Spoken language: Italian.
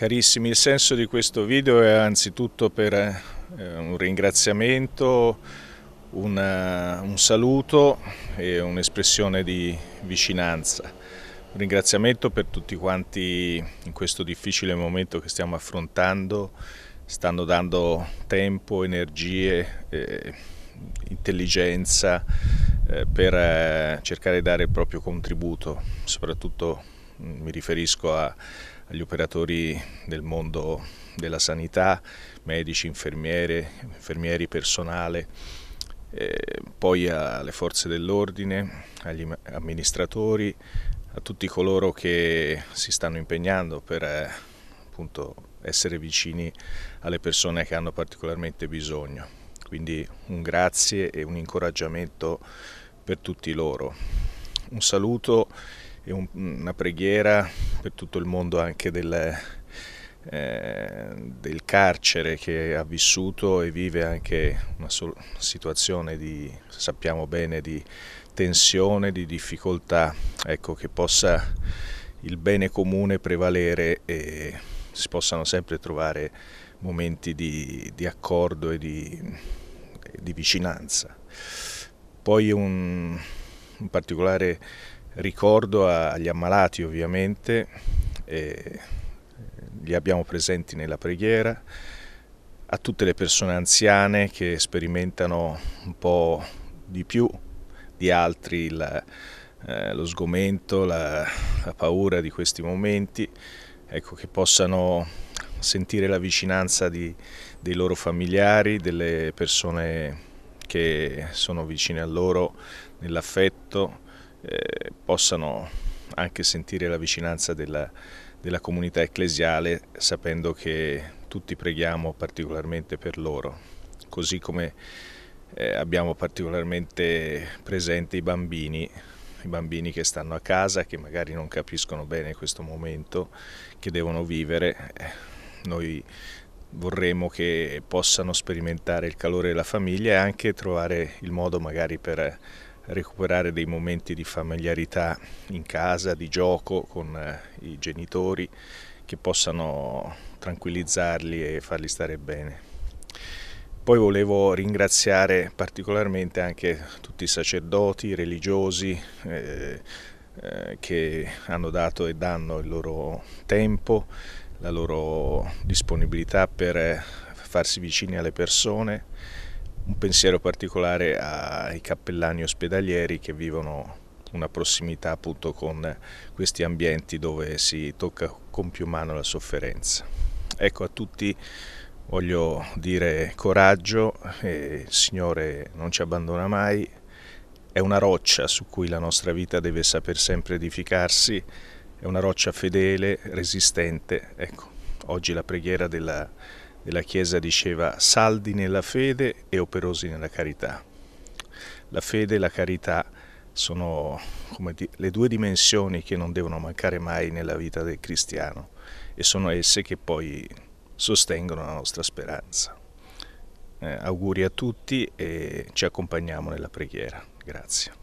Carissimi, il senso di questo video è anzitutto per eh, un ringraziamento, una, eh, un saluto e un'espressione di vicinanza. Un ringraziamento per tutti quanti in questo difficile momento che stiamo affrontando, stanno dando tempo, energie, eh, intelligenza eh, per eh, cercare di dare il proprio contributo, soprattutto mi riferisco a, agli operatori del mondo della sanità, medici, infermieri, personale, eh, poi alle forze dell'ordine, agli amministratori, a tutti coloro che si stanno impegnando per eh, appunto, essere vicini alle persone che hanno particolarmente bisogno. Quindi un grazie e un incoraggiamento per tutti loro. Un saluto e un, una preghiera per tutto il mondo anche del, eh, del carcere che ha vissuto e vive anche una situazione di, sappiamo bene, di tensione, di difficoltà, ecco, che possa il bene comune prevalere e si possano sempre trovare momenti di, di accordo e di, di vicinanza. Poi un, un particolare Ricordo agli ammalati ovviamente, li abbiamo presenti nella preghiera, a tutte le persone anziane che sperimentano un po' di più di altri la, eh, lo sgomento, la, la, paura di questi momenti, ecco, che possano sentire la vicinanza di, dei loro familiari, delle persone che sono vicine a loro nell'affetto, eh, possano anche sentire la vicinanza della, della comunità ecclesiale sapendo che tutti preghiamo particolarmente per loro, così come eh, abbiamo particolarmente presente i bambini, i bambini che stanno a casa, che magari non capiscono bene questo momento, che devono vivere. Eh, noi vorremmo che possano sperimentare il calore della famiglia e anche trovare il modo magari per recuperare dei momenti di familiarità in casa, di gioco con eh, i genitori che possano tranquillizzarli e farli stare bene. Poi volevo ringraziare particolarmente anche tutti i sacerdoti, i religiosi eh, eh, che hanno dato e danno il loro tempo, la loro disponibilità per eh, farsi vicini alle persone un pensiero particolare ai cappellani ospedalieri che vivono una prossimità appunto con questi ambienti dove si tocca con più mano la sofferenza. Ecco a tutti voglio dire coraggio, il Signore non ci abbandona mai, è una roccia su cui la nostra vita deve saper sempre edificarsi, è una roccia fedele, resistente. Ecco, oggi la preghiera della della Chiesa diceva saldi nella fede e operosi nella carità. La fede e la carità sono come le due dimensioni che non devono mancare mai nella vita del cristiano e sono esse che poi sostengono la nostra speranza. Eh, auguri a tutti e ci accompagniamo nella preghiera. Grazie.